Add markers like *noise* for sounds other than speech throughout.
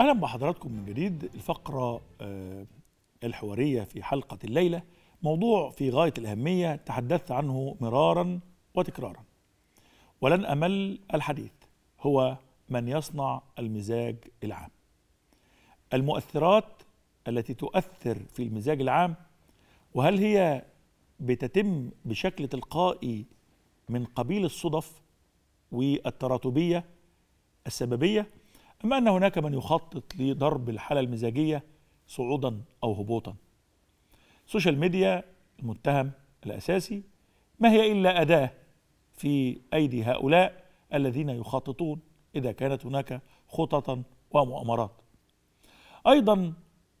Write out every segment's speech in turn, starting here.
اهلا بحضراتكم من جديد الفقره آه، الحواريه في حلقه الليله موضوع في غايه الاهميه تحدثت عنه مرارا وتكرارا ولن امل الحديث هو من يصنع المزاج العام المؤثرات التي تؤثر في المزاج العام وهل هي بتتم بشكل تلقائي من قبيل الصدف والتراتبيه السببيه أما أن هناك من يخطط لضرب الحالة المزاجية صعودا أو هبوطا السوشيال ميديا المتهم الأساسي ما هي إلا أداة في أيدي هؤلاء الذين يخططون إذا كانت هناك خططا ومؤامرات أيضا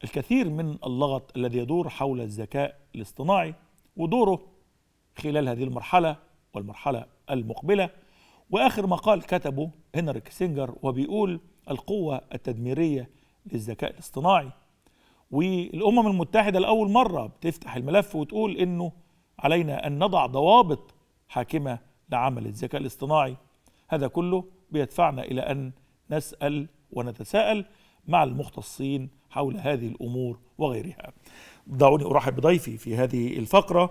الكثير من اللغط الذي يدور حول الذكاء الاصطناعي ودوره خلال هذه المرحلة والمرحلة المقبلة وآخر مقال كتبه هنري كيسنجر وبيقول القوة التدميرية للذكاء الاصطناعي والأمم المتحدة لأول مرة بتفتح الملف وتقول إنه علينا أن نضع ضوابط حاكمة لعمل الذكاء الاصطناعي هذا كله بيدفعنا إلى أن نسأل ونتساءل مع المختصين حول هذه الأمور وغيرها دعوني أرحب بضيفي في هذه الفقرة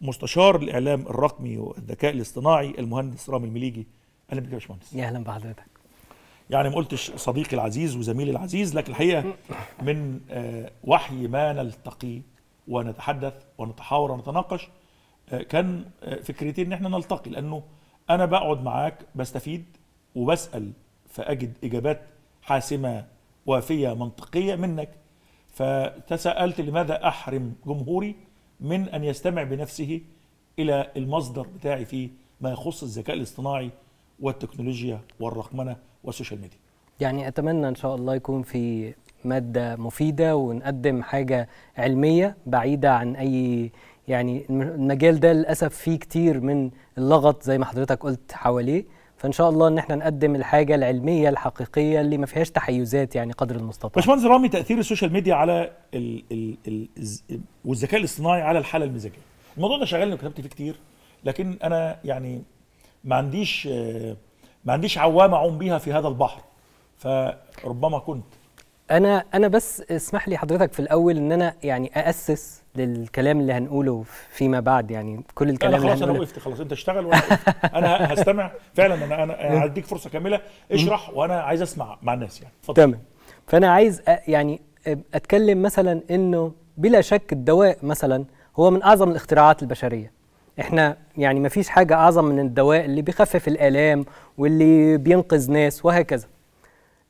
مستشار الإعلام الرقمي والذكاء الاصطناعي المهندس رامي المليجي أهلا بك يا باشمهندس أهلا بحضرتك يعني ما قلتش صديقي العزيز وزميلي العزيز لكن الحقيقه من آه، وحي ما نلتقي ونتحدث ونتحاور ونتناقش آه، كان آه، فكرتي ان احنا نلتقي لانه انا بقعد معاك بستفيد وبسال فاجد اجابات حاسمه وافيه منطقيه منك فتساءلت لماذا احرم جمهوري من ان يستمع بنفسه الى المصدر بتاعي في ما يخص الذكاء الاصطناعي والتكنولوجيا والرقمنه والسوشيال ميديا يعني اتمنى ان شاء الله يكون في ماده مفيده ونقدم حاجه علميه بعيده عن اي يعني المجال ده للاسف فيه كتير من اللغط زي ما حضرتك قلت حواليه فان شاء الله ان احنا نقدم الحاجه العلميه الحقيقيه اللي ما فيهاش تحيزات يعني قدر المستطاع باشمهندس رامي تاثير السوشيال ميديا على ال ال ال والذكاء الاصطناعي على الحاله المزاجيه الموضوع ده شغلني وكتبت فيه كتير لكن انا يعني ما عنديش آه ما عنديش عوامه اعوم بيها في هذا البحر فربما كنت انا انا بس اسمح لي حضرتك في الاول ان انا يعني اسس للكلام اللي هنقوله فيما بعد يعني كل الكلام أنا خلاص اللي انا وقفت خلاص انت اشتغل وانا انا هستمع فعلا انا انا هديك فرصه كامله اشرح وانا عايز اسمع مع الناس يعني اتفضل تمام فانا عايز يعني اتكلم مثلا انه بلا شك الدواء مثلا هو من اعظم الاختراعات البشريه احنا يعني ما فيش حاجه اعظم من الدواء اللي بيخفف الالام واللي بينقذ ناس وهكذا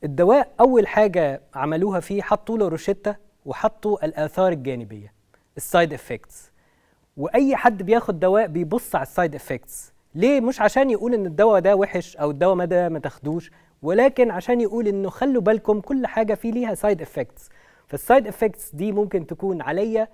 الدواء اول حاجه عملوها فيه حطوا له روشته وحطوا الاثار الجانبيه السايد افكتس واي حد بياخد دواء بيبص على السايد افكتس ليه مش عشان يقول ان الدواء ده وحش او الدواء ما ده ما تاخدوش ولكن عشان يقول انه خلوا بالكم كل حاجه فيه ليها سايد افكتس فالسايد افكتس دي ممكن تكون عليا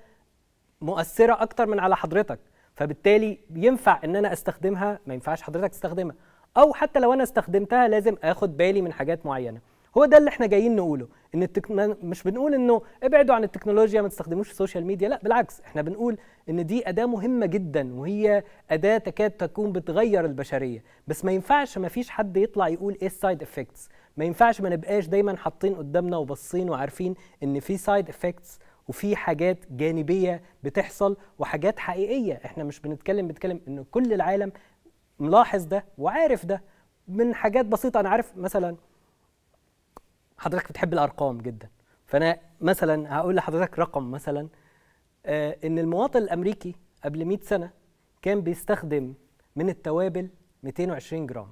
مؤثره اكتر من على حضرتك فبالتالي ينفع ان انا استخدمها ما ينفعش حضرتك تستخدمها او حتى لو انا استخدمتها لازم اخد بالي من حاجات معينه هو ده اللي احنا جايين نقوله ان التكن... مش بنقول انه ابعدوا عن التكنولوجيا ما تستخدموش السوشيال ميديا لا بالعكس احنا بنقول ان دي اداه مهمه جدا وهي اداه تكاد تكون بتغير البشريه بس ما ينفعش ما فيش حد يطلع يقول ايه السايد افكتس ما ينفعش ما نبقاش دايما حاطين قدامنا وباصين وعارفين ان في سايد افكتس وفي حاجات جانبيه بتحصل وحاجات حقيقيه احنا مش بنتكلم بنتكلم ان كل العالم ملاحظ ده وعارف ده من حاجات بسيطه انا عارف مثلا حضرتك بتحب الارقام جدا فانا مثلا هقول لحضرتك رقم مثلا آه ان المواطن الامريكي قبل 100 سنه كان بيستخدم من التوابل 220 جرام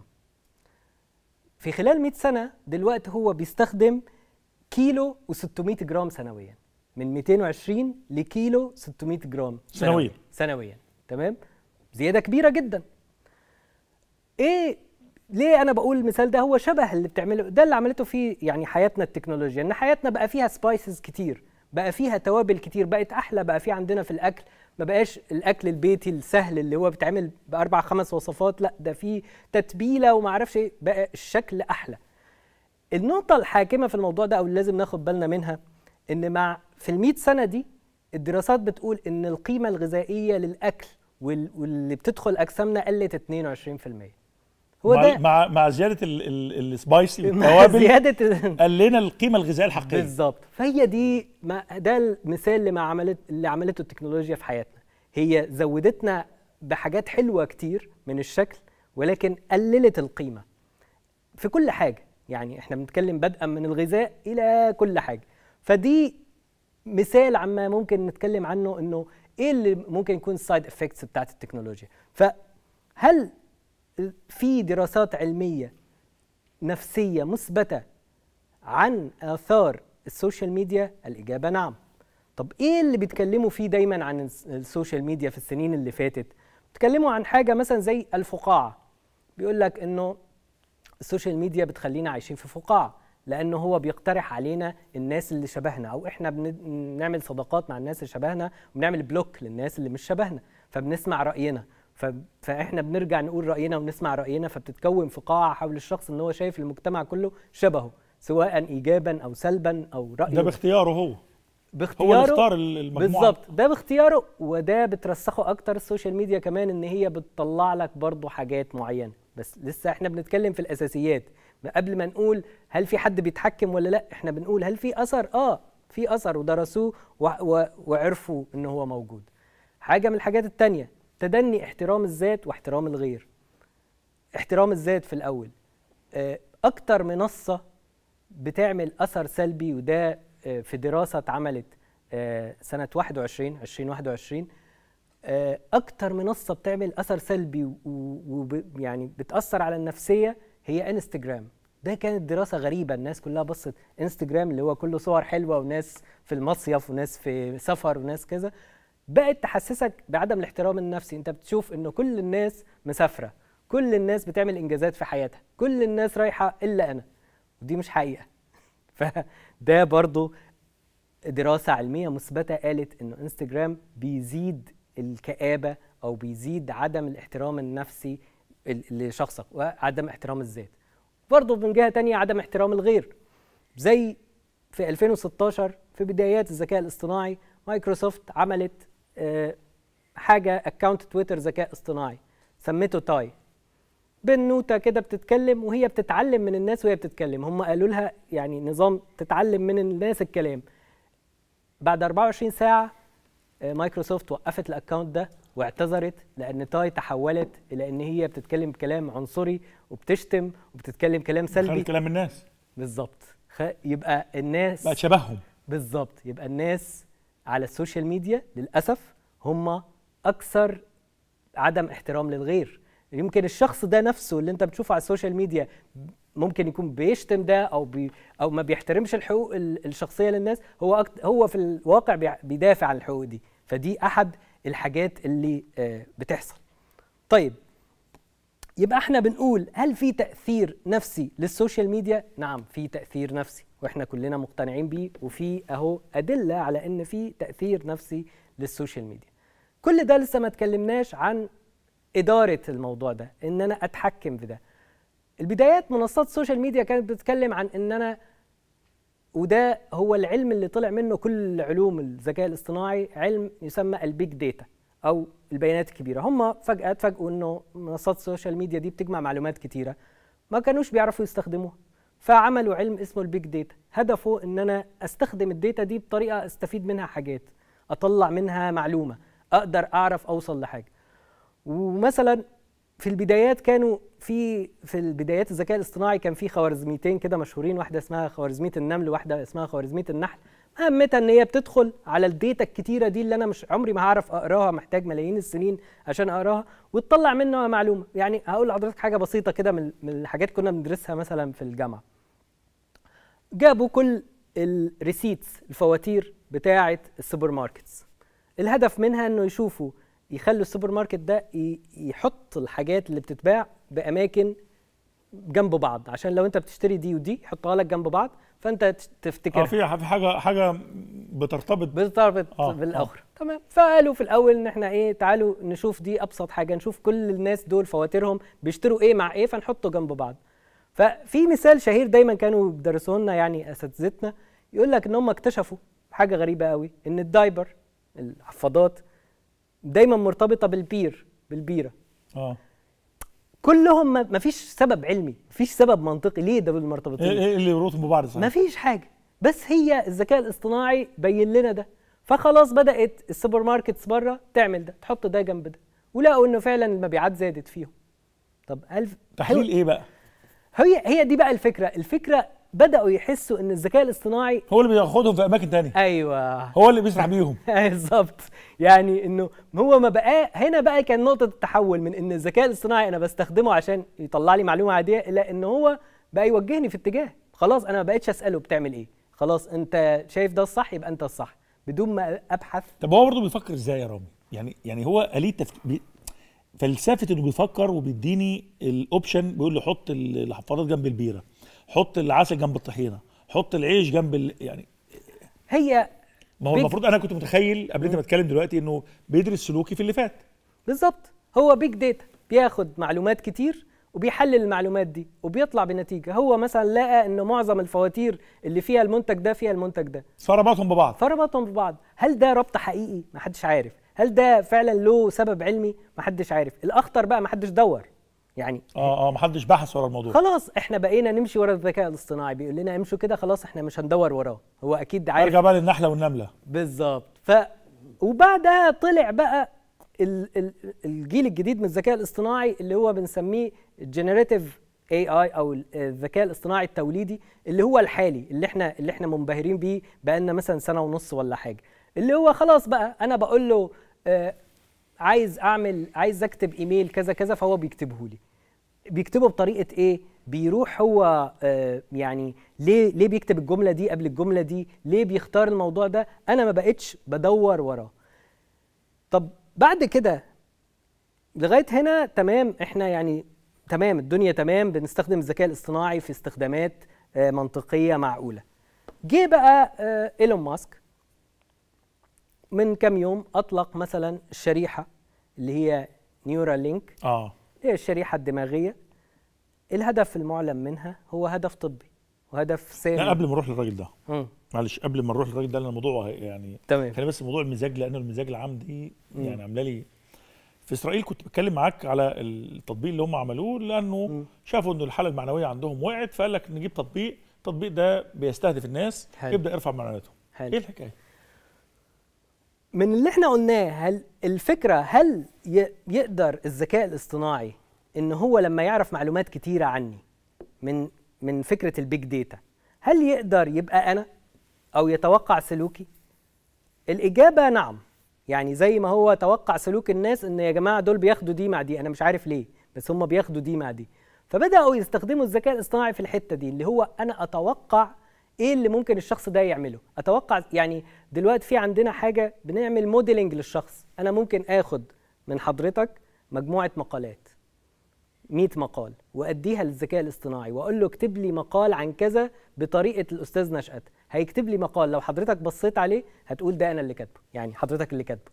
في خلال 100 سنه دلوقتي هو بيستخدم كيلو و600 جرام سنويا من 220 لكيلو 600 جرام سنويا سنويا تمام زياده كبيره جدا ايه ليه انا بقول المثال ده هو شبه اللي بتعمله ده اللي عملته فيه يعني حياتنا التكنولوجيا ان حياتنا بقى فيها سبايسز كتير بقى فيها توابل كتير بقت احلى بقى في عندنا في الاكل ما بقاش الاكل البيتي السهل اللي هو بيتعمل باربع خمس وصفات لا ده في تتبيله وما اعرفش ايه بقى الشكل احلى النقطه الحاكمه في الموضوع ده او اللي لازم ناخد بالنا منها ان مع في ال 100 سنه دي الدراسات بتقول ان القيمه الغذائيه للاكل واللي بتدخل اجسامنا قلت 22% هو مع ده مع مع زياده السبايسي والتوابل زياده قلنا القيمه الغذائيه الحقيقيه بالظبط فهي دي ما ده المثال اللي عملت اللي عملته التكنولوجيا في حياتنا هي زودتنا بحاجات حلوه كتير من الشكل ولكن قللت القيمه في كل حاجه يعني احنا بنتكلم بدءا من الغذاء الى كل حاجه فدي مثال عما ممكن نتكلم عنه انه ايه اللي ممكن يكون السايد افكتس بتاعت التكنولوجيا فهل في دراسات علميه نفسيه مثبته عن اثار السوشيال ميديا الاجابه نعم طب ايه اللي بيتكلموا فيه دايما عن السوشيال ميديا في السنين اللي فاتت بيتكلموا عن حاجه مثلا زي الفقاعه بيقول لك انه السوشيال ميديا بتخلينا عايشين في فقاعه لأنه هو بيقترح علينا الناس اللي شبهنا أو إحنا بنعمل صداقات مع الناس اللي شبهنا وبنعمل بلوك للناس اللي مش شبهنا فبنسمع رأينا فاحنا بنرجع نقول راينا ونسمع راينا فبتتكون في قاعه حول الشخص ان هو شايف المجتمع كله شبهه سواء ايجابا او سلبا او رايه ده باختياره هو باختياره هو اختار المجموعه بالظبط ده باختياره وده بترسخه اكتر السوشيال ميديا كمان ان هي بتطلع لك برضه حاجات معينه بس لسه احنا بنتكلم في الاساسيات قبل ما نقول هل في حد بيتحكم ولا لا احنا بنقول هل في اثر اه في اثر ودرسوه وعرفوا ان هو موجود حاجه من الحاجات التانية تدني احترام الذات واحترام الغير احترام الذات في الاول آه، اكتر منصه بتعمل اثر سلبي وده آه، في دراسه اتعملت آه، سنه 21 2021 اكتر منصه بتعمل اثر سلبي ويعني بتاثر على النفسيه هي انستجرام ده كانت دراسه غريبه الناس كلها بصت انستجرام اللي هو كله صور حلوه وناس في المصيف وناس في سفر وناس كذا بقت تحسسك بعدم الاحترام النفسي انت بتشوف انه كل الناس مسافره كل الناس بتعمل انجازات في حياتها كل الناس رايحه الا انا ودي مش حقيقه *laughs* فده برضو دراسه علميه مثبته قالت انه انستجرام بيزيد الكآبه او بيزيد عدم الاحترام النفسي لشخصك وعدم احترام الذات برضه من جهه تانية عدم احترام الغير زي في 2016 في بدايات الذكاء الاصطناعي مايكروسوفت عملت آه، حاجه اكونت تويتر ذكاء اصطناعي سميته تاي بنوته كده بتتكلم وهي بتتعلم من الناس وهي بتتكلم هم قالوا لها يعني نظام تتعلم من الناس الكلام بعد 24 ساعه آه، مايكروسوفت وقفت الاكونت ده واعتذرت لان تاي تحولت الى ان هي بتتكلم كلام عنصري وبتشتم وبتتكلم كلام سلبي كلام الناس بالظبط خ... يبقى الناس بقت شبههم بالظبط يبقى الناس على السوشيال ميديا للاسف هم اكثر عدم احترام للغير يمكن الشخص ده نفسه اللي انت بتشوفه على السوشيال ميديا ممكن يكون بيشتم ده او بي او ما بيحترمش الحقوق الشخصيه للناس هو هو في الواقع بيدافع عن الحقوق دي فدي احد الحاجات اللي آه، بتحصل طيب يبقى احنا بنقول هل في تاثير نفسي للسوشيال ميديا نعم في تاثير نفسي واحنا كلنا مقتنعين بيه وفي اهو ادله على ان في تاثير نفسي للسوشيال ميديا كل ده لسه ما اتكلمناش عن اداره الموضوع ده ان انا اتحكم في ده البدايات منصات السوشيال ميديا كانت بتتكلم عن ان انا وده هو العلم اللي طلع منه كل علوم الذكاء الاصطناعي علم يسمى البيج داتا او البيانات الكبيره هم فجاه اتفاجئوا انه منصات السوشيال ميديا دي بتجمع معلومات كتيره ما كانوش بيعرفوا يستخدموها فعملوا علم اسمه البيج داتا هدفه ان انا استخدم الداتا دي بطريقه استفيد منها حاجات اطلع منها معلومه اقدر اعرف اوصل لحاجه ومثلا في البدايات كانوا في في البدايات الذكاء الاصطناعي كان في خوارزميتين كده مشهورين واحده اسمها خوارزميه النمل وواحده اسمها خوارزميه النحل مهمتها ان هي بتدخل على الديتا الكتيره دي اللي انا مش عمري ما هعرف اقراها محتاج ملايين السنين عشان اقراها وتطلع منها معلومه يعني هقول لحضرتك حاجه بسيطه كده من الحاجات كنا بندرسها مثلا في الجامعه جابوا كل الريسيتس الفواتير بتاعه السوبر ماركتس الهدف منها انه يشوفوا يخلوا السوبر ماركت ده يحط الحاجات اللي بتتباع باماكن جنب بعض عشان لو انت بتشتري دي ودي يحطها لك جنب بعض فانت تفتكرها اه في حاجه حاجه بترتبط بترتبط آه بالاخرى آه. تمام فقالوا في الاول ان احنا ايه تعالوا نشوف دي ابسط حاجه نشوف كل الناس دول فواتيرهم بيشتروا ايه مع ايه فنحطه جنب بعض ففي مثال شهير دايما كانوا بيدرسوه لنا يعني اساتذتنا يقول لك ان هم اكتشفوا حاجه غريبه قوي ان الدايبر الحفاضات دايما مرتبطه بالبير بالبيره اه كلهم ما فيش سبب علمي ما فيش سبب منطقي ليه دول مرتبطين إيه،, ايه اللي يربطهم ببعض ما فيش حاجه بس هي الذكاء الاصطناعي بين لنا ده فخلاص بدات السوبر ماركتس بره تعمل ده تحط ده جنب ده ولقوا انه فعلا المبيعات زادت فيهم طب ألف تحليل ايه بقى هي هي دي بقى الفكره الفكره بداوا يحسوا ان الذكاء الاصطناعي هو اللي بياخدهم في اماكن تانية ايوه هو اللي بيسرح بيهم *laughs* أيوة، بالظبط يعني انه هو ما بقى هنا بقى كان نقطه التحول من ان الذكاء الاصطناعي انا بستخدمه عشان يطلع لي معلومه عاديه الى ان هو بقى يوجهني في اتجاه خلاص انا ما بقتش اساله بتعمل ايه خلاص انت شايف ده الصح يبقى انت الصح بدون ما ابحث طب هو برضه بيفكر ازاي يا رامي يعني يعني هو اليه تفكير بي... فلسفه انه بيفكر وبيديني الاوبشن بيقول لي حط الحفاضات جنب البيره حط العسل جنب الطحينه حط العيش جنب ال... يعني هي ما هو بيج... المفروض انا كنت متخيل قبل ما اتكلم دلوقتي انه بيدرس سلوكي في اللي فات بالظبط هو بيج داتا بياخد معلومات كتير وبيحلل المعلومات دي وبيطلع بنتيجه هو مثلا لقى ان معظم الفواتير اللي فيها المنتج ده فيها المنتج ده فربطهم ببعض فربطهم ببعض هل ده ربط حقيقي ما حدش عارف هل ده فعلا له سبب علمي ما حدش عارف الاخطر بقى ما حدش دور يعني اه اه محدش بحث ورا الموضوع خلاص احنا بقينا نمشي ورا الذكاء الاصطناعي بيقول لنا امشوا كده خلاص احنا مش هندور وراه هو اكيد عارف ارجع بقى للنحله والنمله بالظبط ف وبعدها طلع بقى ال... ال... الجيل الجديد من الذكاء الاصطناعي اللي هو بنسميه جينيريتيف اي اي او الذكاء الاصطناعي التوليدي اللي هو الحالي اللي احنا اللي احنا منبهرين بيه بقالنا مثلا سنه ونص ولا حاجه اللي هو خلاص بقى انا بقول له آه عايز اعمل عايز اكتب ايميل كذا كذا فهو بيكتبه لي بيكتبه بطريقه ايه بيروح هو آه، يعني ليه ليه بيكتب الجمله دي قبل الجمله دي ليه بيختار الموضوع ده انا ما بقتش بدور وراه طب بعد كده لغايه هنا تمام احنا يعني تمام الدنيا تمام بنستخدم الذكاء الاصطناعي في استخدامات آه، منطقيه معقوله جه بقى آه، ايلون ماسك من كام يوم اطلق مثلا الشريحه اللي هي نيورالينك اه هي الشريحة الدماغية الهدف المعلن منها هو هدف طبي وهدف سامي لا قبل ما نروح للراجل ده معلش قبل ما نروح للراجل ده لان الموضوع يعني تمام كان بس موضوع المزاج لان المزاج العام دي يعني عامله لي في اسرائيل كنت بتكلم معاك على التطبيق اللي هم عملوه لانه م. شافوا انه الحاله المعنويه عندهم وقعت فقال لك نجيب تطبيق التطبيق ده بيستهدف الناس حل. يبدا يرفع معنوياتهم ايه الحكايه من اللي احنا قلناه هل الفكره هل يقدر الذكاء الاصطناعي ان هو لما يعرف معلومات كتيره عني من من فكره البيج داتا هل يقدر يبقى انا او يتوقع سلوكي الاجابه نعم يعني زي ما هو توقع سلوك الناس ان يا جماعه دول بياخدوا دي مع دي انا مش عارف ليه بس هم بياخدوا دي مع دي فبداوا يستخدموا الذكاء الاصطناعي في الحته دي اللي هو انا اتوقع ايه اللي ممكن الشخص ده يعمله اتوقع يعني دلوقتي في عندنا حاجه بنعمل موديلنج للشخص انا ممكن اخد من حضرتك مجموعه مقالات 100 مقال واديها للذكاء الاصطناعي واقول له اكتب لي مقال عن كذا بطريقه الاستاذ نشأت هيكتب لي مقال لو حضرتك بصيت عليه هتقول ده انا اللي كاتبه يعني حضرتك اللي كاتبه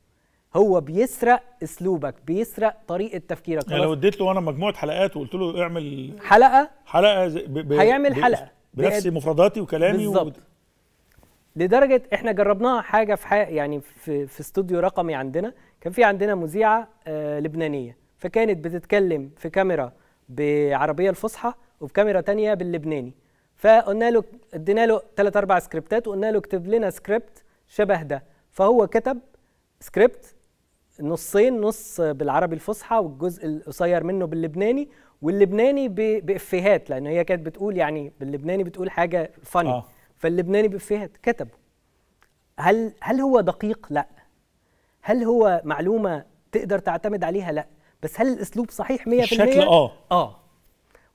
هو بيسرق اسلوبك بيسرق طريقه تفكيرك يعني لو اديت له انا مجموعه حلقات وقلت له اعمل حلقه حلقه ب... ب... هيعمل حلقه بنفس مفرداتي وكلامي بالظبط و... لدرجه احنا جربناها حاجه في حاجة يعني في في استوديو رقمي عندنا كان في عندنا مذيعه آه، لبنانيه فكانت بتتكلم في كاميرا بعربيه الفصحى وبكاميرا تانية باللبناني فقلنا له ادينا له ثلاث اربع سكريبتات وقلنا له اكتب لنا سكريبت شبه ده فهو كتب سكريبت نصين نص بالعربي الفصحى والجزء القصير منه باللبناني واللبناني بافيهات لان هي كانت بتقول يعني باللبناني بتقول حاجه فاني آه. فاللبناني بافيهات كتبه هل هل هو دقيق لا هل هو معلومه تقدر تعتمد عليها لا بس هل الاسلوب صحيح 100% الشكل اه اه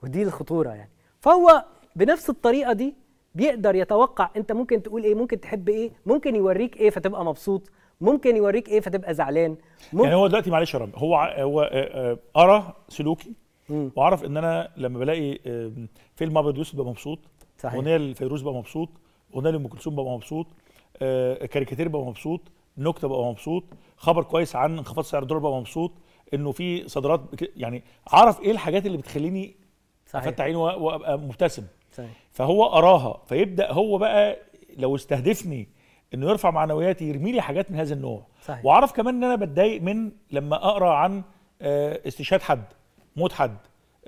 ودي الخطوره يعني فهو بنفس الطريقه دي بيقدر يتوقع انت ممكن تقول ايه ممكن تحب ايه ممكن يوريك ايه فتبقى مبسوط ممكن يوريك ايه فتبقى زعلان ممكن يعني هو دلوقتي معلش يا رامي هو هو آه، آه، ارى سلوكي واعرف ان انا لما بلاقي فيلم ابيض يوسف ببقى مبسوط صحيح اغنيه لفيروز ببقى مبسوط اغنيه لام كلثوم ببقى مبسوط آه، كاريكاتير ببقى مبسوط نكته ببقى مبسوط خبر كويس عن انخفاض سعر الدولار ببقى مبسوط انه في صادرات يعني اعرف ايه الحاجات اللي بتخليني صحيح افتح عيني وابقى مبتسم صحيح فهو اراها فيبدا هو بقى لو استهدفني انه يرفع معنوياتي يرمي لي حاجات من هذا النوع صحيح واعرف كمان ان انا بتضايق من لما اقرا عن آه، استشهاد حد موت حد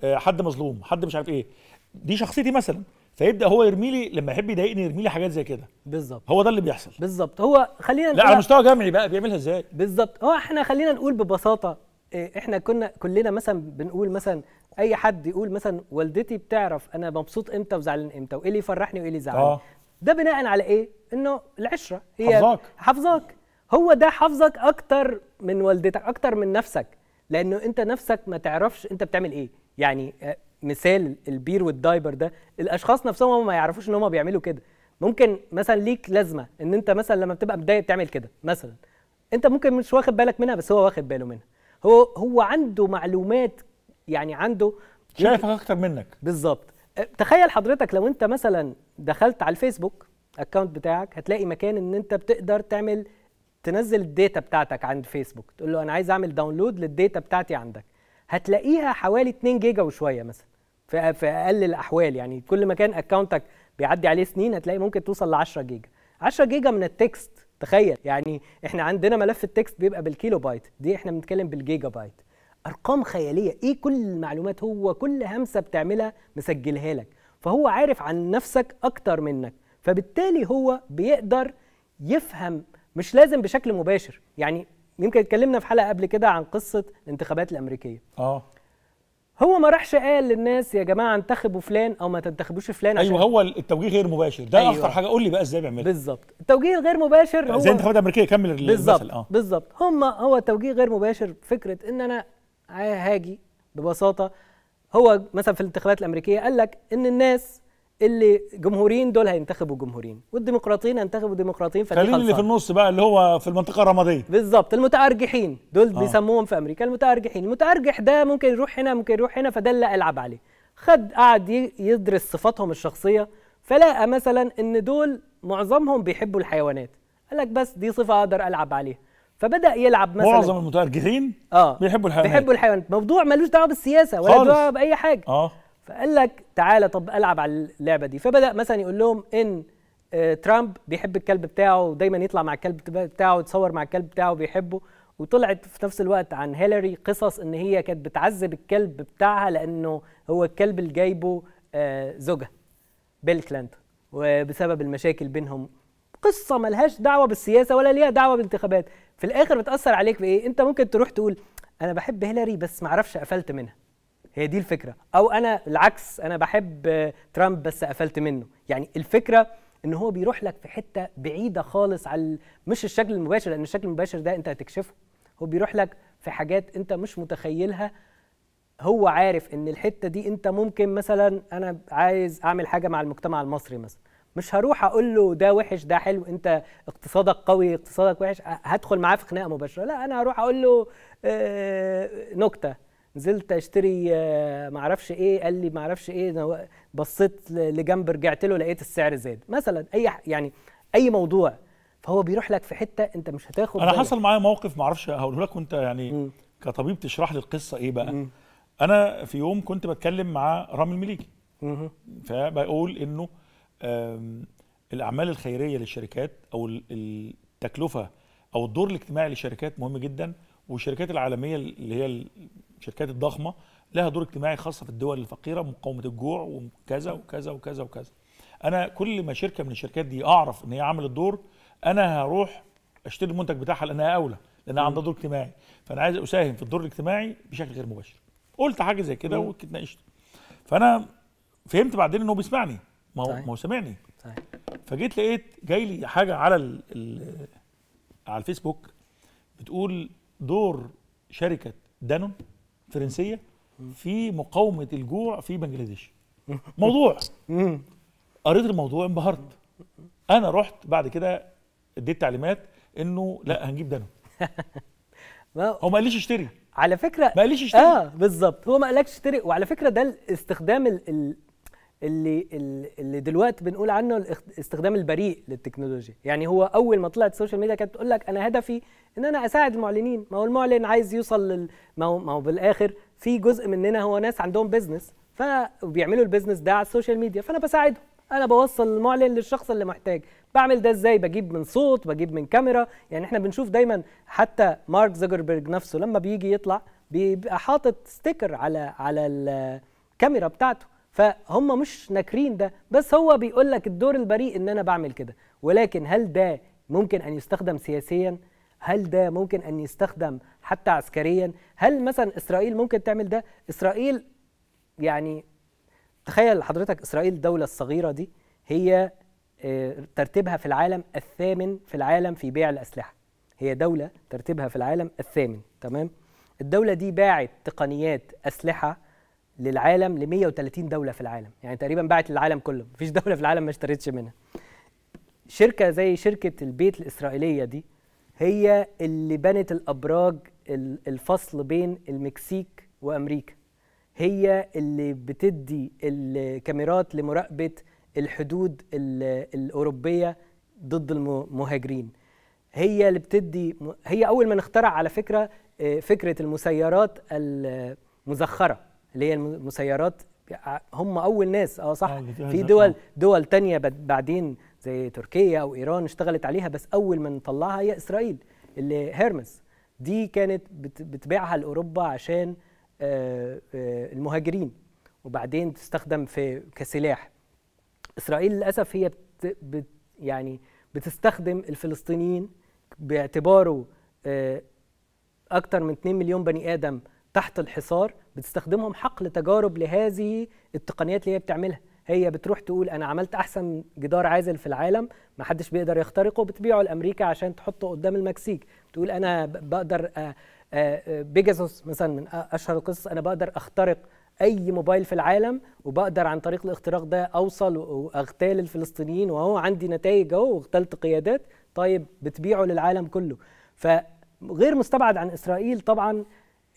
آه، حد مظلوم حد مش عارف ايه دي شخصيتي مثلا فيبدا هو يرمي لي لما يحب يضايقني يرمي لي حاجات زي كده بالظبط هو ده اللي بيحصل بالظبط هو خلينا لا على مستوى جمعي بقى بيعملها ازاي بالظبط هو احنا خلينا نقول ببساطه آه، احنا كنا كلنا مثلا بنقول مثلا اي حد يقول مثلا والدتي بتعرف انا مبسوط امتى وزعلان امتى وايه اللي يفرحني وايه اللي يزعلني آه. ده بناء على ايه انه العشره هي حافظاك حافظاك هو ده حافظك اكتر من والدتك اكتر من نفسك لانه انت نفسك ما تعرفش انت بتعمل ايه يعني آه، مثال البير والدايبر ده الاشخاص نفسهم ما يعرفوش ان هم بيعملوا كده ممكن مثلا ليك لازمه ان انت مثلا لما بتبقى متضايق بتعمل كده مثلا انت ممكن مش واخد بالك منها بس هو واخد باله منها هو هو عنده معلومات يعني عنده شايفك اكتر منك بالظبط آه، تخيل حضرتك لو انت مثلا دخلت على الفيسبوك اكونت بتاعك هتلاقي مكان ان انت بتقدر تعمل تنزل الداتا بتاعتك عند فيسبوك تقول له انا عايز اعمل داونلود للداتا بتاعتي عندك هتلاقيها حوالي 2 جيجا وشويه مثلا في, في اقل الاحوال يعني كل ما كان اكونتك بيعدي عليه سنين هتلاقي ممكن توصل ل 10 جيجا 10 جيجا من التكست تخيل يعني احنا عندنا ملف التكست بيبقى بالكيلو بايت دي احنا بنتكلم بالجيجا بايت ارقام خياليه ايه كل المعلومات هو كل همسه بتعملها مسجلها لك فهو عارف عن نفسك اكتر منك فبالتالي هو بيقدر يفهم مش لازم بشكل مباشر يعني يمكن اتكلمنا في حلقه قبل كده عن قصه الانتخابات الامريكيه اه هو ما راحش قال للناس يا جماعه انتخبوا فلان او ما تنتخبوش فلان أيوة، عشان ايوه هو التوجيه غير مباشر ده أيوة. اخطر حاجه قول لي بقى ازاي بيعملها بالظبط التوجيه الغير مباشر يعني هو زي الانتخابات الامريكيه كمل بالظبط اه بالظبط هم هو التوجيه غير مباشر فكره ان انا هاجي ببساطه هو مثلا في الانتخابات الامريكيه قال لك ان الناس اللي جمهوريين دول هينتخبوا جمهوريين والديمقراطيين هينتخبوا ديمقراطيين فدي خلينا اللي في النص بقى اللي هو في المنطقه الرماديه بالظبط المتارجحين دول آه. بيسموهم في امريكا المتارجحين المتارجح ده ممكن يروح هنا ممكن يروح هنا فده اللي العب عليه خد قعد يدرس صفاتهم الشخصيه فلقى مثلا ان دول معظمهم بيحبوا الحيوانات قال لك بس دي صفه اقدر العب عليها فبدا يلعب مثلا معظم المتارجحين اه بيحبوا الحيوانات بيحبوا الحيوانات موضوع ملوش دعوه بالسياسه ولا دعوه باي حاجه اه فقال لك تعالى طب العب على اللعبه دي فبدا مثلا يقول لهم ان آه، ترامب بيحب الكلب بتاعه ودايما يطلع مع الكلب بتاعه يتصور مع الكلب بتاعه بيحبه وطلعت في نفس الوقت عن هيلاري قصص ان هي كانت بتعذب الكلب بتاعها لانه هو الكلب اللي جايبه آه، زوجها بيل كلينتون وبسبب المشاكل بينهم قصه ملهاش دعوه بالسياسه ولا ليها دعوه بالانتخابات في الاخر بتاثر عليك بايه انت ممكن تروح تقول انا بحب هيلاري بس معرفش قفلت منها هي دي الفكره او انا العكس انا بحب ترامب بس قفلت منه يعني الفكره ان هو بيروح لك في حته بعيده خالص على مش الشكل المباشر لان الشكل المباشر ده انت هتكشفه هو بيروح لك في حاجات انت مش متخيلها هو عارف ان الحته دي انت ممكن مثلا انا عايز اعمل حاجه مع المجتمع المصري مثلا مش هروح اقول له ده وحش ده حلو انت اقتصادك قوي اقتصادك وحش هدخل معاه في خناقه مباشره لا انا هروح اقول له آه، نكته نزلت اشتري آه، ما اعرفش ايه قال لي ما اعرفش ايه بصيت لجنب رجعت له لقيت السعر زاد مثلا اي يعني اي موضوع فهو بيروح لك في حته انت مش هتاخد انا حصل معايا موقف اعرفش هقوله لك وانت يعني م. كطبيب تشرح لي القصه ايه بقى م. انا في يوم كنت بتكلم مع رامي المليكي فبقول انه الاعمال الخيريه للشركات او التكلفه او الدور الاجتماعي للشركات مهم جدا والشركات العالميه اللي هي الشركات الضخمه لها دور اجتماعي خاصه في الدول الفقيره مقاومه الجوع وكذا وكذا وكذا وكذا انا كل ما شركه من الشركات دي اعرف ان هي عملت دور انا هروح اشتري المنتج بتاعها لانها اولى لانها عندها دور اجتماعي فانا عايز اساهم في الدور الاجتماعي بشكل غير مباشر قلت حاجه زي كده واتناقشت فانا فهمت بعدين ان هو بيسمعني ما هو ما هو سامعني فجيت لقيت جاي لي حاجه على الـ الـ على الفيسبوك بتقول دور شركه دانون فرنسيه في مقاومه الجوع في بنجلاديش موضوع قريت الموضوع انبهرت انا رحت بعد كده اديت تعليمات انه لا هنجيب دانو *laughs* هو ما قاليش اشتري على فكره ما قاليش اشتري اه بالظبط هو ما قالكش اشتري وعلى فكره ده الاستخدام اللي اللي دلوقتي بنقول عنه الاستخدام البريء للتكنولوجيا يعني هو اول ما طلعت السوشيال ميديا كانت بتقول لك انا هدفي ان انا اساعد المعلنين ما هو المعلن عايز يوصل لل... ما هو ما هو بالاخر في جزء مننا هو ناس عندهم بيزنس فبيعملوا البيزنس ده على السوشيال ميديا فانا بساعدهم انا بوصل المعلن للشخص اللي محتاج بعمل ده ازاي بجيب من صوت بجيب من كاميرا يعني احنا بنشوف دايما حتى مارك زوكربيرج نفسه لما بيجي يطلع بيبقى حاطط ستيكر على على الكاميرا بتاعته فهم مش ناكرين ده بس هو بيقول لك الدور البريء ان انا بعمل كده ولكن هل ده ممكن ان يستخدم سياسيا هل ده ممكن ان يستخدم حتى عسكريا هل مثلا اسرائيل ممكن تعمل ده اسرائيل يعني تخيل حضرتك اسرائيل الدوله الصغيره دي هي آه، ترتيبها في العالم الثامن في العالم في بيع الاسلحه هي دوله ترتيبها في العالم الثامن تمام الدوله دي باعت تقنيات اسلحه للعالم ل 130 دوله في العالم يعني تقريبا باعت للعالم كله مفيش *laughs* دوله في العالم ما اشترتش منها شركه زي شركه البيت الاسرائيليه دي هي اللي بنت الابراج الفصل بين المكسيك وامريكا هي اللي بتدي الكاميرات لمراقبه الحدود الاوروبيه ضد المهاجرين هي اللي بتدي هي اول من اخترع على فكره آه، فكره المسيرات المزخره اللي هي المسيرات آه، هم اول ناس اه صح آه، في دول آه. دول تانية بعدين زي تركيا او ايران اشتغلت عليها بس اول من طلعها هي اسرائيل اللي هيرمس دي كانت بتبيعها لاوروبا عشان المهاجرين وبعدين تستخدم في كسلاح اسرائيل للاسف هي بت بت يعني بتستخدم الفلسطينيين باعتباره اكتر من 2 مليون بني ادم تحت الحصار بتستخدمهم حقل تجارب لهذه التقنيات اللي هي بتعملها هي بتروح تقول انا عملت احسن جدار عازل في العالم ما حدش بيقدر يخترقه بتبيعه لامريكا عشان تحطه قدام المكسيك تقول انا بقدر آه، آه، بيجاسوس مثلا من اشهر القصص انا بقدر اخترق اي موبايل في العالم وبقدر عن طريق الاختراق ده اوصل واغتال الفلسطينيين وهو عندي نتائج اهو واغتلت قيادات طيب بتبيعه للعالم كله فغير مستبعد عن اسرائيل طبعا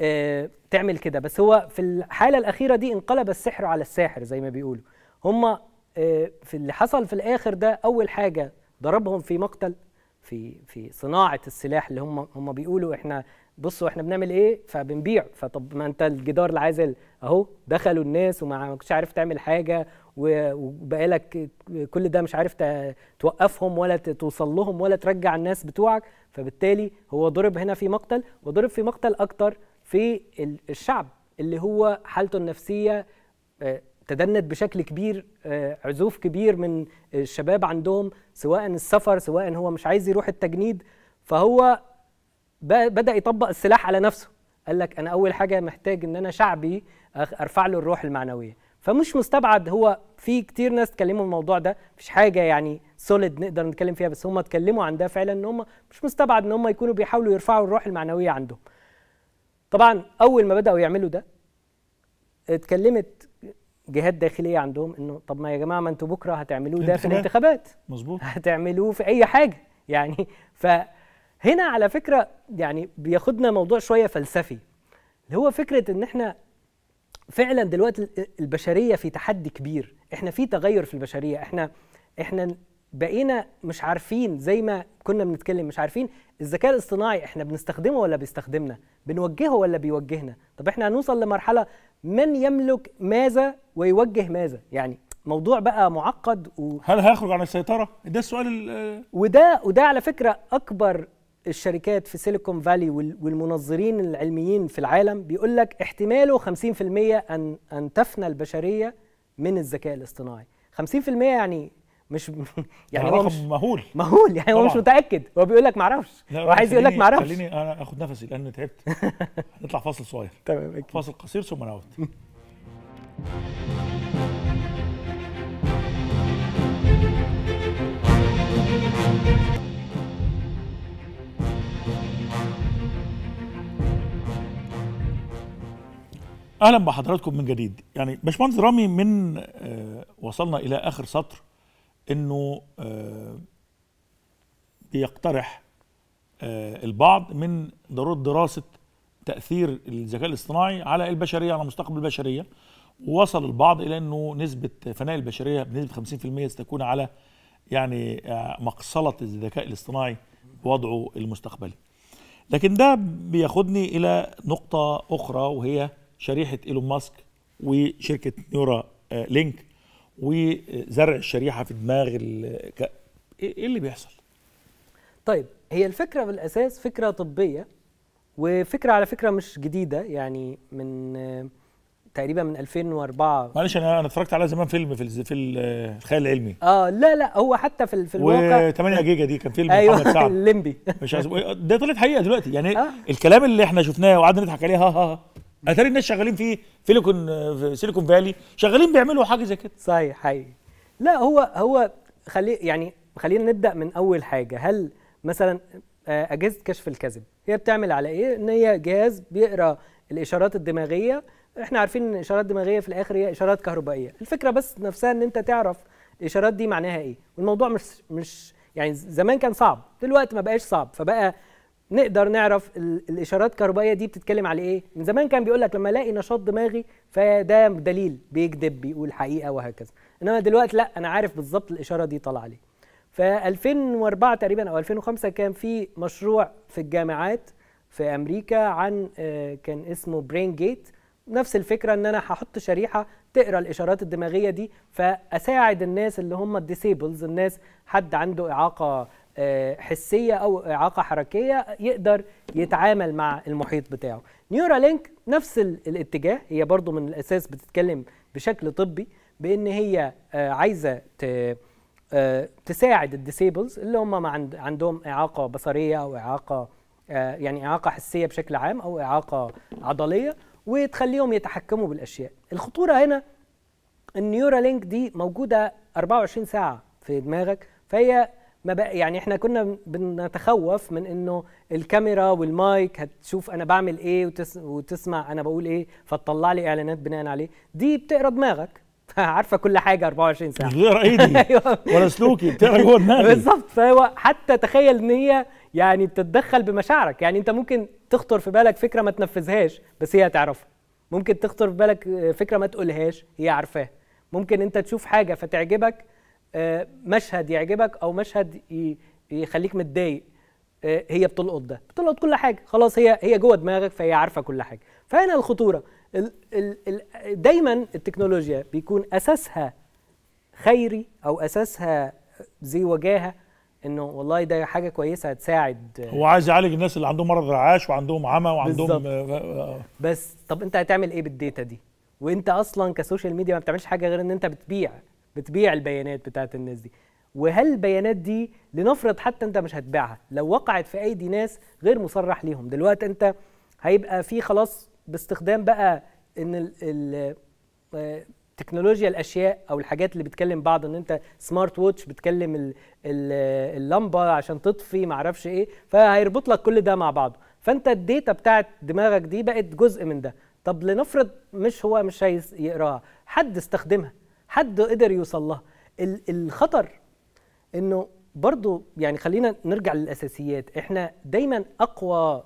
آه، تعمل كده بس هو في الحاله الاخيره دي انقلب السحر على الساحر زي ما بيقولوا هم آه، في اللي حصل في الاخر ده اول حاجه ضربهم في مقتل في في صناعه السلاح اللي هم هم بيقولوا احنا بصوا احنا بنعمل ايه فبنبيع فطب ما انت الجدار العازل اهو دخلوا الناس وما كنتش عارف تعمل حاجه وبقالك كل ده مش عارف توقفهم ولا توصل لهم ولا ترجع الناس بتوعك فبالتالي هو ضرب هنا في مقتل وضرب في مقتل اكتر في الشعب اللي هو حالته النفسيه آه، تدنت بشكل كبير آه، عزوف كبير من الشباب عندهم سواء السفر سواء هو مش عايز يروح التجنيد فهو بدا يطبق السلاح على نفسه قال لك انا اول حاجه محتاج ان انا شعبي ارفع له الروح المعنويه فمش مستبعد هو في كتير ناس اتكلموا الموضوع ده فيش حاجه يعني سوليد نقدر نتكلم فيها بس هم اتكلموا عن ده فعلا ان هم مش مستبعد ان هم يكونوا بيحاولوا يرفعوا الروح المعنويه عندهم طبعا اول ما بداوا يعملوا ده اتكلمت جهات داخليه عندهم انه طب ما يا جماعه ما انتوا بكره هتعملوه ده في الانتخابات مظبوط هتعملوه في اي حاجه يعني فهنا على فكره يعني بياخدنا موضوع شويه فلسفي اللي هو فكره ان احنا فعلا دلوقتي البشريه في تحدي كبير احنا في تغير في البشريه احنا احنا بقينا مش عارفين زي ما كنا بنتكلم مش عارفين الذكاء الاصطناعي احنا بنستخدمه ولا بيستخدمنا بنوجهه ولا بيوجهنا طب احنا هنوصل لمرحله من يملك ماذا ويوجه ماذا يعني موضوع بقى معقد و... هل هيخرج عن السيطره ده السؤال آه. وده وده على فكره اكبر الشركات في سيليكون فالي والمنظرين العلميين في العالم بيقول لك احتماله 50% ان ان تفنى البشريه من الذكاء الاصطناعي 50% يعني مش *laughs* يعني هو رقم مهول مهول يعني طبعا. هو مش متاكد هو بيقول لك ما اعرفش هو عايز يقول لك ما اعرفش خليني انا اخد نفسي لان تعبت *laughs* نطلع فاصل صغير تمام فاصل قصير ثم نعود *laughs* اهلا بحضراتكم من جديد يعني باشمهندس رامي من آه، وصلنا الى اخر سطر انه آه، بيقترح آه، البعض من ضروره دراسه تاثير الذكاء الاصطناعي على البشريه على مستقبل البشريه ووصل البعض الى انه نسبه فناء البشريه بنسبه 50% ستكون على يعني آه، مقصله الذكاء الاصطناعي وضعه المستقبلي لكن ده بياخدني الى نقطه اخرى وهي شريحه ايلون ماسك وشركه نيورا لينك وزرع الشريحه في دماغ إيه-, ايه اللي بيحصل طيب هي الفكره بالاساس فكره طبيه وفكره على فكره مش جديده يعني من تقريبا من 2004 معلش انا انا اتفرجت على زمان فيلم في في الخيال العلمي اه لا لا هو حتى في في الواقع و 8 جيجا دي كان فيلم أيوة محمد سعد *laughs* الليمبي مش عايز ده طلعت حقيقه دلوقتي يعني آه. الكلام اللي احنا شفناه وقعدنا نضحك عليه ها ها اتاري الناس شغالين في سيليكون في سيليكون فالي شغالين بيعملوا حاجه زي كده صحيح حقيقي لا هو هو خلي يعني خلينا نبدا من اول حاجه هل مثلا آه، اجهزه كشف الكذب هي بتعمل على ايه ان هي جهاز بيقرا الاشارات الدماغيه احنا عارفين ان الاشارات الدماغيه في الاخر هي اشارات كهربائيه الفكره بس نفسها ان انت تعرف الاشارات دي معناها ايه والموضوع مش مش يعني زمان كان صعب دلوقتي ما بقاش صعب فبقى نقدر نعرف الاشارات الكهربائيه دي بتتكلم على ايه من زمان كان بيقول لك لما الاقي نشاط دماغي فده دليل بيكذب بيقول حقيقه وهكذا انما دلوقتي لا انا عارف بالظبط الاشاره دي طالعه ليه ف 2004 تقريبا او 2005 كان في مشروع في الجامعات في امريكا عن آه، كان اسمه برين جيت نفس الفكره ان انا هحط شريحه تقرا الاشارات الدماغيه دي فاساعد الناس اللي هم الديسيبلز الناس حد عنده اعاقه آه، حسيه او اعاقه حركيه يقدر يتعامل مع المحيط بتاعه نيورالينك نفس الاتجاه هي برضو من الاساس بتتكلم بشكل طبي بان هي آه، عايزه آه، تساعد الديسيبلز اللي هم عندهم اعاقه بصريه او اعاقه يعني اعاقه حسيه بشكل عام او اعاقه عضليه وتخليهم يتحكموا بالاشياء الخطوره هنا النيورالينك دي موجوده 24 ساعه في دماغك فهي ما بقى يعني احنا كنا بنتخوف من انه الكاميرا والمايك هتشوف انا بعمل ايه وتس وتسمع انا بقول ايه فتطلع لي اعلانات بناء عليه دي بتقرا دماغك *laughs* عارفه كل حاجه 24 ساعه غير ايدي *laughs* أيوة. ولا سلوكي بتقرا جوه دماغي بالظبط فهو حتى تخيل ان هي يعني بتتدخل بمشاعرك يعني انت ممكن تخطر في بالك فكره ما تنفذهاش بس هي هتعرفها ممكن تخطر في بالك آه، فكره ما تقولهاش هي عارفاها ممكن انت تشوف حاجه فتعجبك آه، مشهد يعجبك او مشهد يخليك متضايق آه، هي بتلقط ده بتلقط كل حاجه خلاص هي هي جوه دماغك فهي عارفه كل حاجه فهنا الخطوره دايما التكنولوجيا بيكون اساسها خيري او اساسها ذي وجاهه انه والله ده حاجه كويسه هتساعد هو عايز يعالج الناس اللي عندهم مرض رعاش وعندهم عمى وعندهم آه،, آه بس طب انت هتعمل ايه بالديتا دي وانت اصلا كسوشيال ميديا ما بتعملش حاجه غير ان انت بتبيع بتبيع البيانات بتاعت الناس دي وهل البيانات دي لنفرض حتى انت مش هتبيعها لو وقعت في ايدي ناس غير مصرح ليهم دلوقتي انت هيبقى في خلاص باستخدام بقى ان آه، تكنولوجيا الاشياء او الحاجات اللي بتكلم بعض ان انت سمارت ووتش بتكلم اللمبه عشان تطفي معرفش ايه فهيربط لك كل ده مع بعضه فانت الداتا بتاعت دماغك دي بقت جزء من ده طب لنفرض مش هو مش هيقراها حد استخدمها حد قدر يوصل لها الخطر انه برضو يعني خلينا نرجع للاساسيات احنا دايما اقوى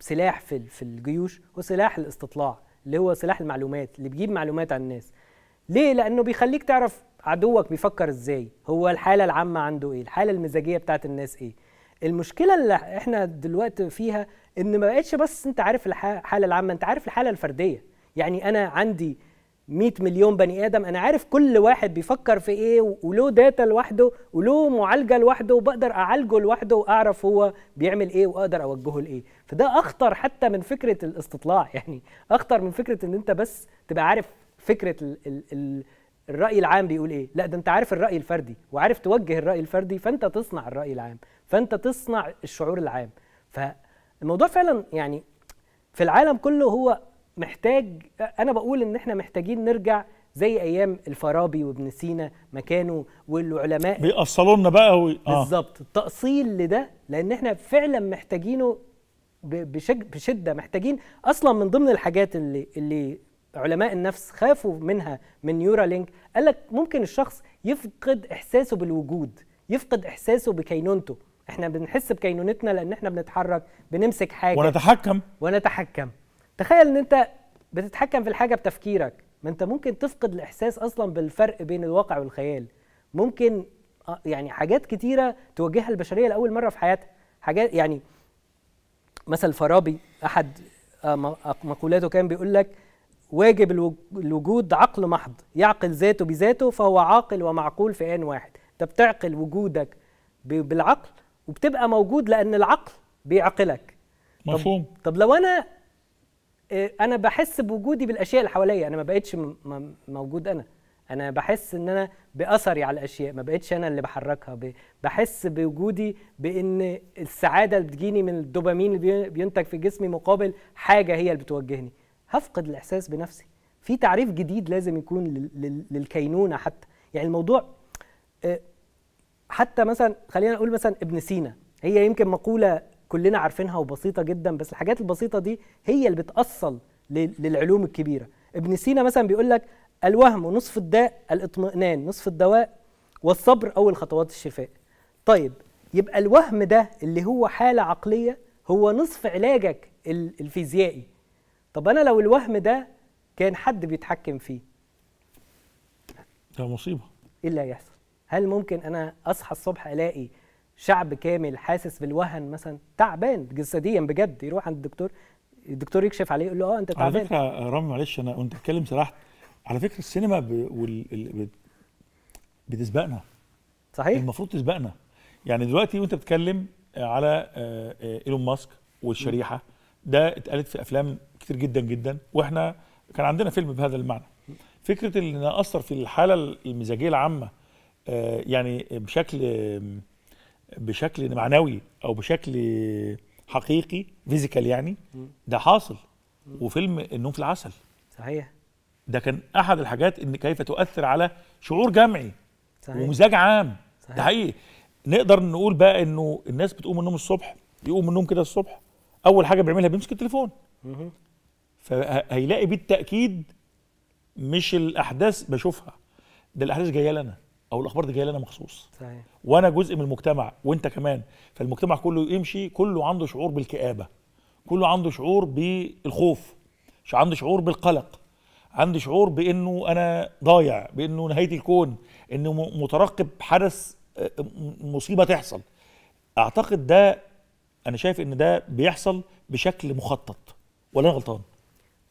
سلاح في في الجيوش هو سلاح الاستطلاع اللي هو سلاح المعلومات اللي بيجيب معلومات عن الناس ليه لانه بيخليك تعرف عدوك بيفكر ازاي هو الحاله العامه عنده ايه الحاله المزاجيه بتاعت الناس ايه المشكله اللي احنا دلوقتي فيها ان ما بقتش بس انت عارف الحاله العامه انت عارف الحاله الفرديه يعني انا عندي 100 مليون بني ادم انا عارف كل واحد بيفكر في ايه وله داتا لوحده وله معالجه لوحده وبقدر اعالجه لوحده واعرف هو بيعمل ايه واقدر اوجهه لايه فده اخطر حتى من فكره الاستطلاع *laughs* يعني اخطر من فكره ان انت بس تبقى عارف فكره الـ الـ الـ الراي العام بيقول ايه لا ده انت عارف الراي الفردي وعارف توجه الراي الفردي فانت تصنع الراي العام فانت تصنع الشعور العام فالموضوع فعلا يعني في العالم كله هو محتاج انا بقول ان احنا محتاجين نرجع زي ايام الفارابي وابن سينا مكانه والعلماء بيأصلوا لنا بقى و... آه. بالظبط التأصيل لده لان احنا فعلا محتاجينه بشده محتاجين اصلا من ضمن الحاجات اللي اللي علماء النفس خافوا منها من نيورالينك قال لك ممكن الشخص يفقد احساسه بالوجود يفقد احساسه بكينونته احنا بنحس بكينونتنا لان احنا بنتحرك بنمسك حاجه ونتحكم ونتحكم تخيل ان انت بتتحكم في الحاجه بتفكيرك ما انت ممكن تفقد الاحساس اصلا بالفرق بين الواقع والخيال ممكن آه، يعني حاجات كتيره تواجهها البشريه لاول مره في حياتها حاجات يعني مثل فارابي احد آه، آه، مقولاته كان بيقول لك واجب الوجود عقل محض يعقل ذاته بذاته فهو عاقل ومعقول في آن واحد انت بتعقل وجودك بالعقل وبتبقى موجود لان العقل بيعقلك مفهوم طب, طب لو انا إيه، انا بحس بوجودي بالاشياء اللي حواليا انا ما بقتش موجود انا انا بحس ان انا باثري على الاشياء ما بقتش انا اللي بحركها بحس بوجودي بان السعاده اللي بتجيني من الدوبامين اللي بينتج في جسمي مقابل حاجه هي اللي بتوجهني هفقد الاحساس بنفسي في تعريف جديد لازم يكون للكينونه حتى يعني الموضوع إيه، حتى مثلا خلينا نقول مثلا ابن سينا هي يمكن مقوله كلنا عارفينها وبسيطه جدا بس الحاجات البسيطه دي هي اللي بتاصل للعلوم الكبيره ابن سينا مثلا بيقول لك الوهم نصف الداء الاطمئنان نصف الدواء والصبر اول خطوات الشفاء طيب يبقى الوهم ده اللي هو حاله عقليه هو نصف علاجك الفيزيائي طب انا لو الوهم ده كان حد بيتحكم فيه ده مصيبه ايه اللي هيحصل هل ممكن انا اصحى الصبح الاقي شعب كامل حاسس بالوهن مثلا تعبان جسديا بجد يروح عند الدكتور الدكتور يكشف عليه يقول له اه انت تعبان على فكره رامي معلش انا كنت اتكلم صراحه على فكره السينما ب... وال... بتسبقنا صحيح المفروض تسبقنا يعني دلوقتي وانت بتتكلم على آه، ايلون ماسك والشريحه ده اتقالت في افلام كتير جدا جدا واحنا كان عندنا فيلم بهذا المعنى فكره ان اثر في الحاله المزاجيه العامه آه، يعني بشكل بشكل معنوي او بشكل حقيقي فيزيكال يعني ده حاصل وفيلم النوم في العسل صحيح ده كان احد الحاجات ان كيف تؤثر على شعور جمعي صحيح. ومزاج عام صحيح. ده حقيقي نقدر نقول بقى انه الناس بتقوم من النوم الصبح يقوم من النوم كده الصبح اول حاجه بيعملها بيمسك التليفون فهيلاقي بالتاكيد مش الاحداث بشوفها ده الاحداث جايه لنا او الاخبار دي جايه لنا مخصوص صحيح وانا جزء من المجتمع وانت كمان فالمجتمع كله يمشي كله عنده شعور بالكآبه كله عنده شعور بالخوف عنده شعور بالقلق عنده شعور بانه انا ضايع بانه نهايه الكون انه مترقب حدث آه، آه، مصيبه تحصل اعتقد ده انا شايف ان ده بيحصل بشكل مخطط ولا انا غلطان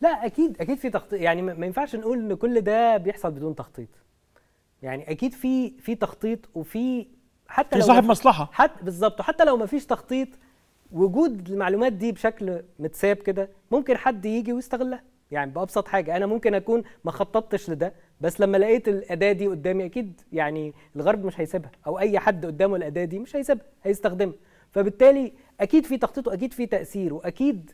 لا اكيد اكيد في تخطيط يعني ما ينفعش نقول ان كل ده بيحصل بدون تخطيط يعني اكيد في في تخطيط وفي حتى في لو صاحب مصلحه حتى بالظبط وحتى لو ما فيش تخطيط وجود المعلومات دي بشكل متساب كده ممكن حد يجي ويستغلها يعني بابسط حاجه انا ممكن اكون ما خططتش لده بس لما لقيت الاداه دي قدامي اكيد يعني الغرب مش هيسيبها او اي حد قدامه الاداه دي مش هيسيبها هيستخدمها فبالتالي اكيد في تخطيط واكيد في تاثير واكيد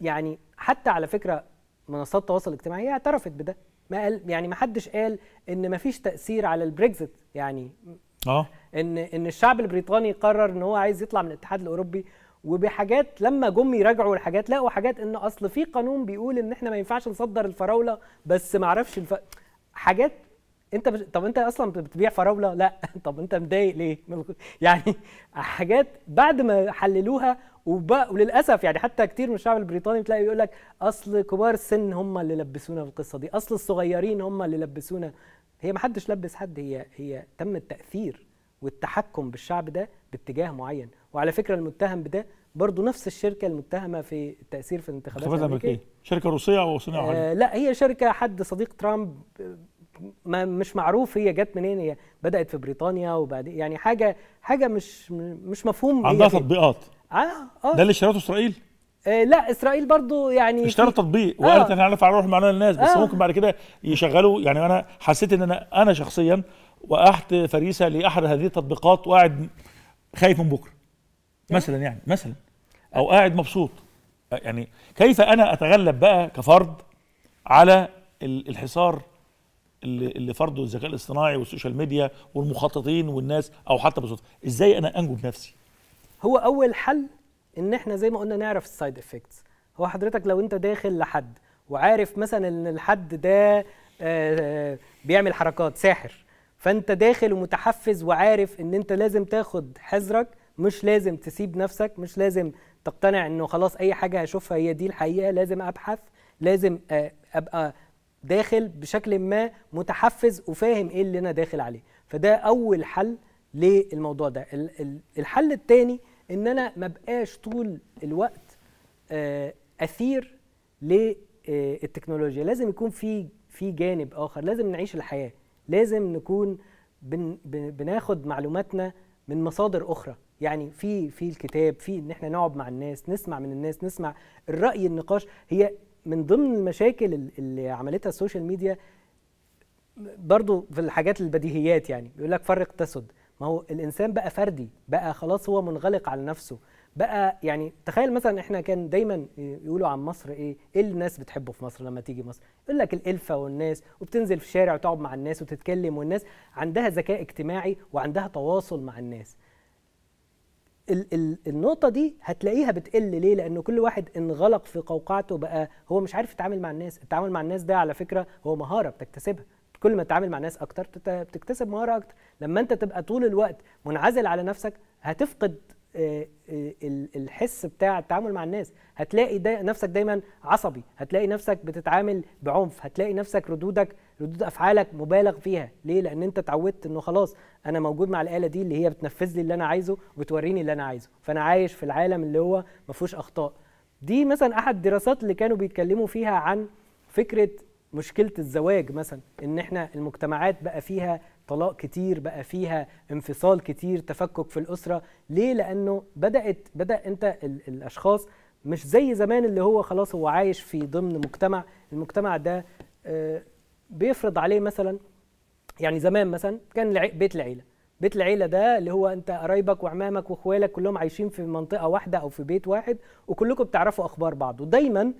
يعني حتى على فكره منصات التواصل الاجتماعي اعترفت بده ما قال يعني ما حدش قال ان ما فيش تاثير على البريكزت يعني اه ان ان الشعب البريطاني قرر ان هو عايز يطلع من الاتحاد الاوروبي وبحاجات لما جم يراجعوا الحاجات لقوا حاجات ان اصل في قانون بيقول ان احنا ما ينفعش نصدر الفراوله بس ما اعرفش الف... حاجات انت بش... طب انت اصلا بتبيع فراوله لا *laughs* طب انت مضايق ليه *laughs* يعني حاجات بعد ما حللوها وب... وللاسف يعني حتى كتير من الشعب البريطاني بتلاقي بيقول لك اصل كبار السن هم اللي لبسونا في القصه دي اصل الصغيرين هم اللي لبسونا هي ما حدش لبس حد هي هي تم التاثير والتحكم بالشعب ده باتجاه معين وعلى فكره المتهم بده برضه نفس الشركه المتهمه في التاثير في الانتخابات الامريكيه إيه؟ شركه روسيه او صناعه آه لا هي شركه حد صديق ترامب ما مش معروف هي جت منين هي بدات في بريطانيا وبعد يعني حاجه حاجه مش مش مفهوم عندها تطبيقات آه،, اه ده اللي اشترته اسرائيل آه لا اسرائيل برضو يعني اشترى تطبيق وقالت احنا آه. هنرفع على معانا للناس بس آه. ممكن بعد كده يشغلوا يعني انا حسيت ان انا انا شخصيا وقعت فريسه لاحد هذه التطبيقات وقاعد خايف من بكره آه. مثلا يعني مثلا او قاعد مبسوط يعني كيف انا اتغلب بقى كفرد على الحصار اللي, اللي فرضه الذكاء الاصطناعي والسوشيال ميديا والمخططين والناس او حتى بالصدفه ازاي انا انجو بنفسي هو اول حل ان احنا زي ما قلنا نعرف السايد افكتس هو حضرتك لو انت داخل لحد وعارف مثلا ان الحد ده آه، بيعمل حركات ساحر فانت داخل ومتحفز وعارف ان انت لازم تاخد حذرك مش لازم تسيب نفسك مش لازم تقتنع انه خلاص اي حاجه هشوفها هي دي الحقيقه لازم ابحث لازم آه، ابقى داخل بشكل ما متحفز وفاهم ايه اللي انا داخل عليه فده اول حل للموضوع ده الحل الثاني ان انا ما بقاش طول الوقت آه، اثير للتكنولوجيا آه، لازم يكون في في جانب اخر لازم نعيش الحياه لازم نكون بن بناخد معلوماتنا من مصادر اخرى يعني في في الكتاب في ان احنا نقعد مع الناس نسمع من الناس نسمع الراي النقاش هي من ضمن المشاكل اللي عملتها السوشيال ميديا برضو في الحاجات البديهيات يعني بيقول لك فرق تسد ما هو الانسان بقى فردي بقى خلاص هو منغلق على نفسه بقى يعني تخيل مثلا احنا كان دايما يقولوا عن مصر ايه ايه الناس بتحبه في مصر لما تيجي مصر يقول لك الالفه والناس وبتنزل في الشارع وتقعد مع الناس وتتكلم والناس عندها ذكاء اجتماعي وعندها تواصل مع الناس ال ال النقطة دي هتلاقيها بتقل ليه؟ لان كل واحد انغلق في قوقعته بقى هو مش عارف يتعامل مع الناس، التعامل مع الناس ده على فكرة هو مهارة بتكتسبها، كل ما تتعامل مع ناس أكتر بتكتسب مهارة أكتر، لما أنت تبقى طول الوقت منعزل على نفسك هتفقد آه، آه، الحس بتاع التعامل مع الناس هتلاقي دا نفسك دايما عصبي هتلاقي نفسك بتتعامل بعنف هتلاقي نفسك ردودك ردود افعالك مبالغ فيها ليه لان انت اتعودت انه خلاص انا موجود مع الاله دي اللي هي بتنفذ لي اللي انا عايزه وبتوريني اللي انا عايزه فانا عايش في العالم اللي هو ما فيهوش اخطاء دي مثلا احد الدراسات اللي كانوا بيتكلموا فيها عن فكره مشكله الزواج مثلا ان احنا المجتمعات بقى فيها طلاق كتير بقى فيها انفصال كتير تفكك في الاسره ليه لانه بدات بدا انت الاشخاص مش زي زمان اللي هو خلاص هو عايش في ضمن مجتمع المجتمع ده آه، بيفرض عليه مثلا يعني زمان مثلا كان بيت العيله بيت العيله ده اللي هو انت قرايبك وعمامك واخوالك كلهم عايشين في منطقه واحده او في بيت واحد وكلكم بتعرفوا اخبار بعض ودايما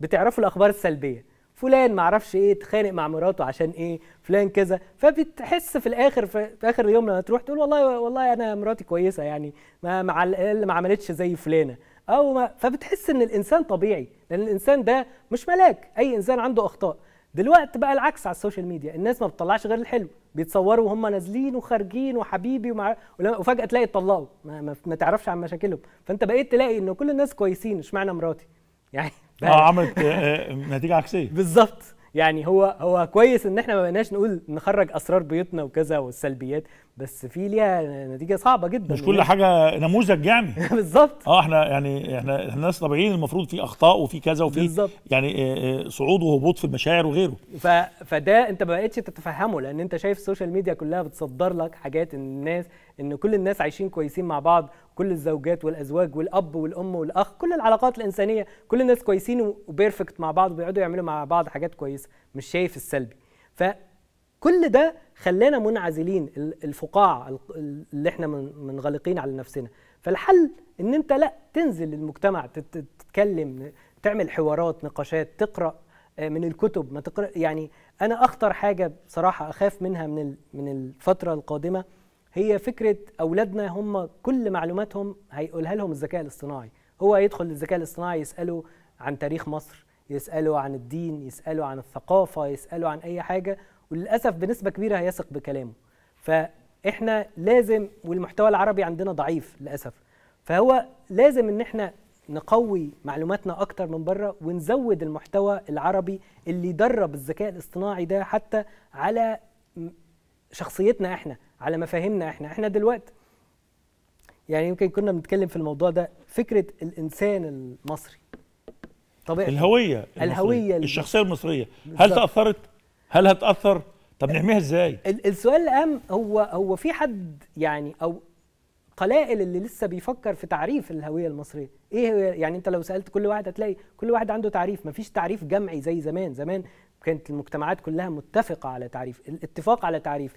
بتعرفوا الاخبار السلبيه فلان معرفش ايه اتخانق مع مراته عشان ايه فلان كذا فبتحس في الاخر في اخر يوم لما تروح تقول والله والله انا مراتي كويسه يعني ما مع الاقل ما عملتش زي فلانه او ما فبتحس ان الانسان طبيعي لان الانسان ده مش ملاك اي انسان عنده اخطاء دلوقتي بقى العكس على السوشيال ميديا الناس ما بتطلعش غير الحلو بيتصوروا وهم نازلين وخارجين وحبيبي ومع... وفجاه تلاقي اتطلقوا ما, ما, ما تعرفش عن مشاكلهم فانت بقيت تلاقي ان كل الناس كويسين اشمعنى مراتي يعني اه عملت آه، آه، نتيجه عكسيه *laughs* بالظبط يعني هو هو كويس ان احنا ما بقيناش نقول نخرج اسرار بيوتنا وكذا والسلبيات بس في ليها نتيجه صعبه جدا مش كل حاجه نموذج يعني *laughs* بالظبط اه احنا يعني احنا احنا ناس طبيعيين المفروض في اخطاء وفي كذا وفي بالزبط. يعني آه، آه، صعود وهبوط في المشاعر وغيره ف... فده انت ما بقتش تتفهمه لان انت شايف السوشيال ميديا كلها بتصدر لك حاجات الناس ان كل الناس عايشين كويسين مع بعض كل الزوجات والازواج والاب والام والاخ كل العلاقات الانسانيه كل الناس كويسين وبيرفكت مع بعض وبيقعدوا يعملوا مع بعض حاجات كويسه مش شايف السلبي فكل ده خلانا منعزلين الفقاع اللي احنا منغلقين على نفسنا فالحل ان انت لا تنزل للمجتمع تتكلم تعمل حوارات نقاشات تقرا آه، من الكتب ما تقرا يعني انا اخطر حاجه بصراحه اخاف منها من من الفتره القادمه هي فكره اولادنا هم كل معلوماتهم هيقولها لهم الذكاء الاصطناعي هو يدخل للذكاء الاصطناعي يساله عن تاريخ مصر يساله عن الدين يساله عن الثقافه يساله عن اي حاجه وللاسف بنسبه كبيره هيثق بكلامه فاحنا لازم والمحتوى العربي عندنا ضعيف للاسف فهو لازم ان احنا نقوي معلوماتنا اكتر من بره ونزود المحتوى العربي اللي يدرب الذكاء الاصطناعي ده حتى على شخصيتنا احنا على مفاهيمنا احنا احنا دلوقتي يعني يمكن كنا بنتكلم في الموضوع ده فكره الانسان المصري طبيعي الهويه المصرية. الهويه الشخصيه المصريه بالزبط. هل تاثرت هل هتاثر طب نحميها ازاي السؤال الأهم هو هو في حد يعني او قلائل اللي لسه بيفكر في تعريف الهويه المصريه ايه هو يعني انت لو سالت كل واحد هتلاقي كل واحد عنده تعريف مفيش تعريف جمعي زي زمان زمان كانت المجتمعات كلها متفقه على تعريف الاتفاق على تعريف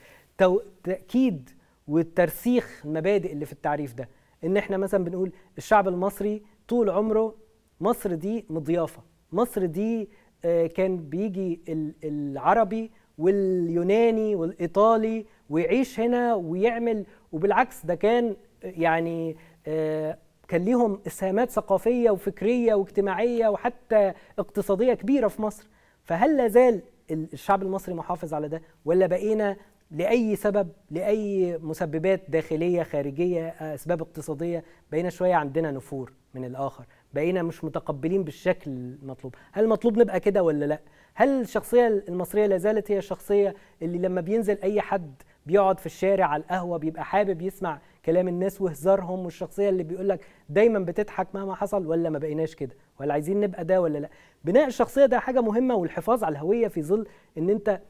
تاكيد والترسيخ المبادئ اللي في التعريف ده ان احنا مثلا بنقول الشعب المصري طول عمره مصر دي مضيافه مصر دي آه، كان بيجي العربي واليوناني والايطالي ويعيش هنا ويعمل وبالعكس ده كان يعني آه، كان ليهم اسهامات ثقافيه وفكريه واجتماعيه وحتى اقتصاديه كبيره في مصر فهل لا زال الشعب المصري محافظ على ده ولا بقينا لاي سبب لاي مسببات داخليه خارجيه آه، اسباب اقتصاديه بقينا شويه عندنا نفور من الاخر بقينا مش متقبلين بالشكل المطلوب هل مطلوب نبقى كده ولا لا هل الشخصيه المصريه لا زالت هي الشخصيه اللي لما بينزل اي حد بيقعد في الشارع على القهوه بيبقى حابب يسمع كلام الناس وهزارهم والشخصيه اللي بيقول لك دايما بتضحك مهما حصل ولا ما بقيناش كده ولا عايزين نبقى ده ولا لا بناء الشخصيه ده حاجه مهمه والحفاظ على الهويه في ظل ان انت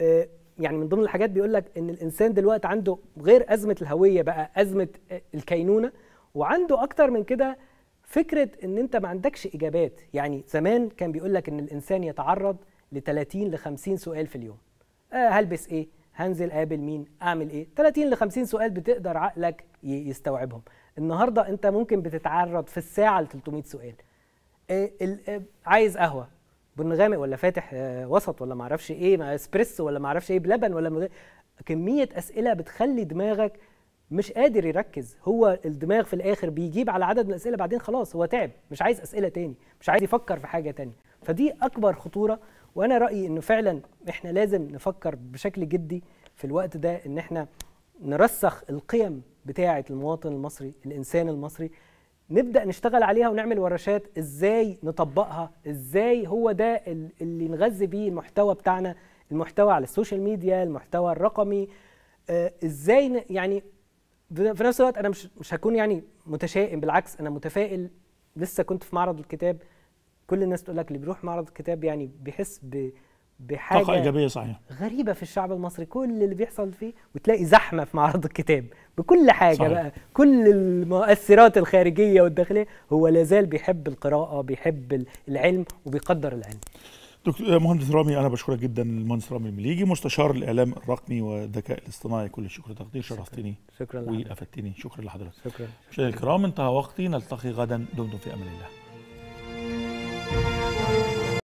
آه، يعني من ضمن الحاجات بيقول لك ان الانسان دلوقتي عنده غير ازمه الهويه بقى ازمه الكينونه وعنده اكتر من كده فكره ان انت ما عندكش اجابات يعني زمان كان بيقول لك ان الانسان يتعرض ل 30 ل 50 سؤال في اليوم أه هلبس ايه هنزل اقابل مين اعمل ايه 30 ل 50 سؤال بتقدر عقلك يستوعبهم النهارده انت ممكن بتتعرض في الساعه ل 300 سؤال إيه عايز قهوه بن غامق ولا فاتح آه، وسط ولا معرفش ايه مع اسبريسو ولا معرفش ايه بلبن ولا مغ... كميه اسئله بتخلي دماغك مش قادر يركز هو الدماغ في الاخر بيجيب على عدد من الاسئله بعدين خلاص هو تعب مش عايز اسئله تاني مش عايز يفكر في حاجه تانية فدي اكبر خطوره وانا رايي انه فعلا احنا لازم نفكر بشكل جدي في الوقت ده ان احنا نرسخ القيم بتاعه المواطن المصري الانسان المصري نبدا نشتغل عليها ونعمل ورشات ازاي نطبقها ازاي هو ده اللي نغذي بيه المحتوى بتاعنا المحتوى على السوشيال ميديا المحتوى الرقمي آه، ازاي يعني في نفس الوقت انا مش مش هكون يعني متشائم بالعكس انا متفائل لسه كنت في معرض الكتاب كل الناس تقول لك اللي بيروح معرض الكتاب يعني بيحس بحاجه طاقه ايجابيه صحيح غريبه في الشعب المصري كل اللي بيحصل فيه وتلاقي زحمه في معرض الكتاب بكل حاجه صحيح. بقى كل المؤثرات الخارجيه والداخليه هو لازال بيحب القراءه بيحب العلم وبيقدر العلم دكتور آه، مهندس رامي انا بشكرك جدا المهندس رامي المليجي مستشار الاعلام الرقمي والذكاء الاصطناعي كل الشكر تقدير شرفتني شكرا, شكرا وافدتني شكرا لحضرتك شكرا مشاهدينا الكرام انتهى وقتي نلتقي غدا دمتم في امان الله